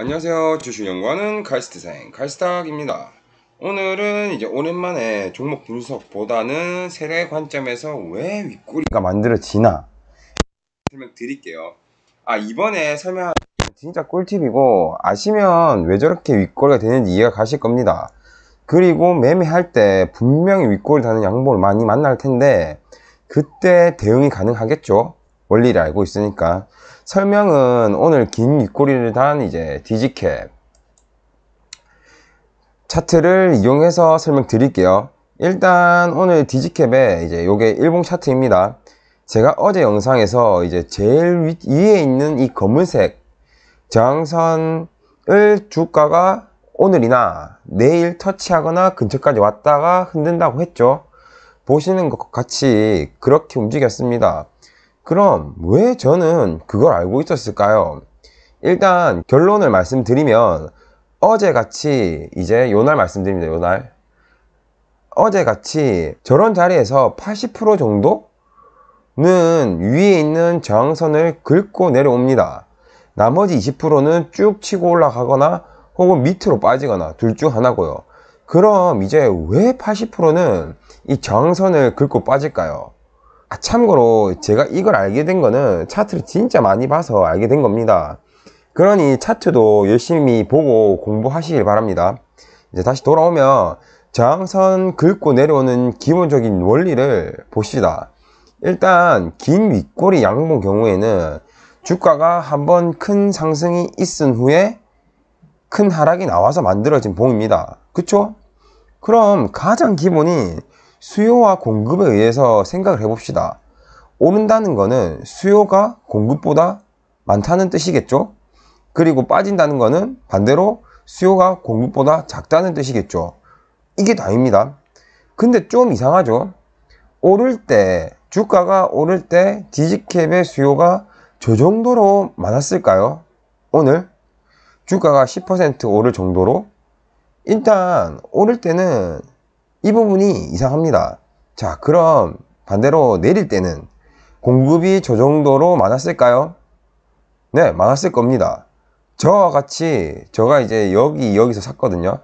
안녕하세요. 주식연구하는 칼스트생 칼스탁입니다. 오늘은 이제 오랜만에 종목 분석보다는 세례 관점에서 왜 윗꼬리가 만들어지나 설명 드릴게요. 아 이번에 설명 진짜 꿀팁이고 아시면 왜 저렇게 윗꼬리가 되는지 이해가 가실 겁니다. 그리고 매매할 때 분명히 윗꼬리 다는 양봉을 많이 만날 텐데 그때 대응이 가능하겠죠? 원리를 알고 있으니까 설명은 오늘 긴 입꼬리를 단 이제 디지캡 차트를 이용해서 설명드릴게요 일단 오늘 디지캡에 이제 요게 일봉 차트입니다 제가 어제 영상에서 이제 제일 위, 위에 있는 이 검은색 저항선을 주가가 오늘이나 내일 터치하거나 근처까지 왔다가 흔든다고 했죠 보시는 것 같이 그렇게 움직였습니다 그럼 왜 저는 그걸 알고 있었을까요? 일단 결론을 말씀드리면 어제같이 이제 요 날 말씀드립니다 요날 어제같이 저런 자리에서 80% 정도는 위에 있는 저항선을 긁고 내려옵니다 나머지 20%는 쭉 치고 올라가거나 혹은 밑으로 빠지거나 둘 중 하나고요 그럼 이제 왜 80%는 이 저항선을 긁고 빠질까요? 아, 참고로 제가 이걸 알게 된 거는 차트를 진짜 많이 봐서 알게 된 겁니다. 그러니 차트도 열심히 보고 공부하시길 바랍니다. 이제 다시 돌아오면 저항선 긁고 내려오는 기본적인 원리를 보시다 일단 긴 윗꼬리 양봉 경우에는 주가가 한번 큰 상승이 있은 후에 큰 하락이 나와서 만들어진 봉입니다. 그쵸? 그럼 가장 기본인 수요와 공급에 의해서 생각을 해봅시다. 오른다는 거는 수요가 공급보다 많다는 뜻이겠죠? 그리고 빠진다는 거는 반대로 수요가 공급보다 작다는 뜻이겠죠? 이게 다입니다. 근데 좀 이상하죠? 오를 때, 주가가 오를 때 디지캡의 수요가 저 정도로 많았을까요? 오늘 주가가 10% 오를 정도로? 일단 오를 때는 이 부분이 이상합니다. 자, 그럼 반대로 내릴 때는 공급이 저 정도로 많았을까요? 네, 많았을 겁니다. 저와 같이, 저가 이제 여기, 여기서 샀거든요.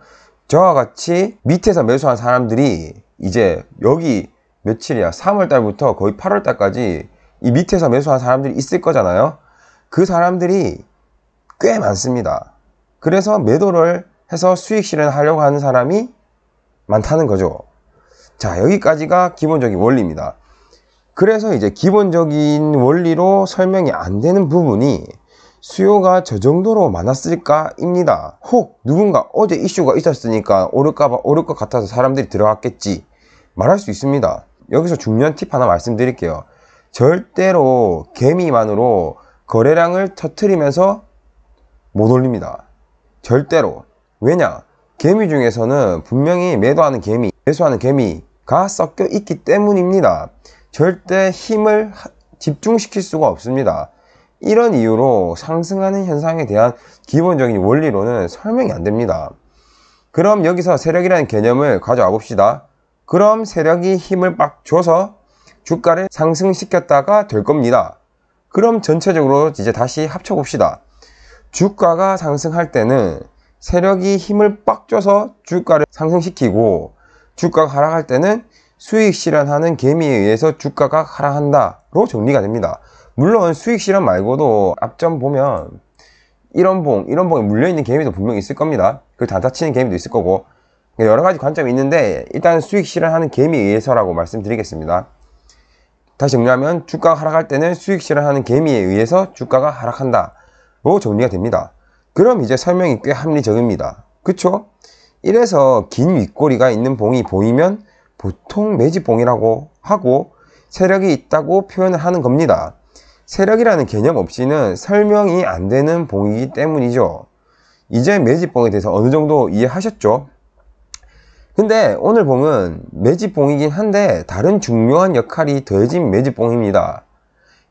저와 같이 밑에서 매수한 사람들이 이제 여기 며칠이야? 3월달부터 거의 8월달까지 이 밑에서 매수한 사람들이 있을 거잖아요. 그 사람들이 꽤 많습니다. 그래서 매도를 해서 수익 실현하려고 하는 사람이 많다는 거죠. 자, 여기까지가 기본적인 원리입니다. 그래서 이제 기본적인 원리로 설명이 안 되는 부분이 수요가 저 정도로 많았을까입니다. 혹 누군가 어제 이슈가 있었으니까 오를까봐 오를 것 같아서 사람들이 들어왔겠지 말할 수 있습니다. 여기서 중요한 팁 하나 말씀드릴게요. 절대로 개미만으로 거래량을 터트리면서 못 올립니다. 절대로. 왜냐? 개미 중에서는 분명히 매도하는 개미, 매수하는 개미가 섞여 있기 때문입니다. 절대 힘을 집중시킬 수가 없습니다. 이런 이유로 상승하는 현상에 대한 기본적인 원리로는 설명이 안 됩니다. 그럼 여기서 세력이라는 개념을 가져와 봅시다. 그럼 세력이 힘을 빡 줘서 주가를 상승시켰다가 될 겁니다. 그럼 전체적으로 이제 다시 합쳐 봅시다. 주가가 상승할 때는 세력이 힘을 빡 줘서 주가를 상승시키고 주가가 하락할 때는 수익 실현하는 개미에 의해서 주가가 하락한다로 정리가 됩니다. 물론 수익 실현 말고도 앞전 보면 이런 봉, 이런 봉에 물려있는 개미도 분명히 있을 겁니다. 그 단타치는 개미도 있을 거고 그러니까 여러 가지 관점이 있는데 일단 수익 실현하는 개미에 의해서라고 말씀드리겠습니다. 다시 정리하면 주가가 하락할 때는 수익 실현하는 개미에 의해서 주가가 하락한다로 정리가 됩니다. 그럼 이제 설명이 꽤 합리적입니다. 그쵸? 이래서 긴 윗꼬리가 있는 봉이 보이면 보통 매집봉이라고 하고 세력이 있다고 표현을 하는 겁니다. 세력이라는 개념 없이는 설명이 안 되는 봉이기 때문이죠. 이제 매집봉에 대해서 어느 정도 이해하셨죠? 근데 오늘 봉은 매집봉이긴 한데 다른 중요한 역할이 더해진 매집봉입니다.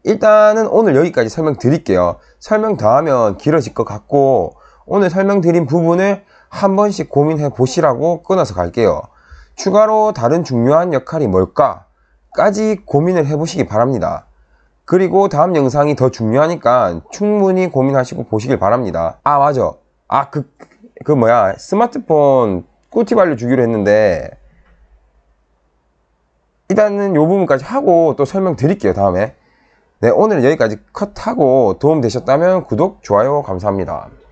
일단은 오늘 여기까지 설명드릴게요. 설명 더 하면 길어질 것 같고 오늘 설명드린 부분을 한 번씩 고민해 보시라고 끊어서 갈게요. 추가로 다른 중요한 역할이 뭘까? 까지 고민을 해보시기 바랍니다. 그리고 다음 영상이 더 중요하니까 충분히 고민하시고 보시길 바랍니다. 아 맞아. 아그그 그 뭐야 스마트폰 꿀팁 알려주기로 했는데 일단은 이 부분까지 하고 또 설명드릴게요 다음에. 네, 오늘 여기까지 컷하고 도움 되셨다면 구독, 좋아요 감사합니다.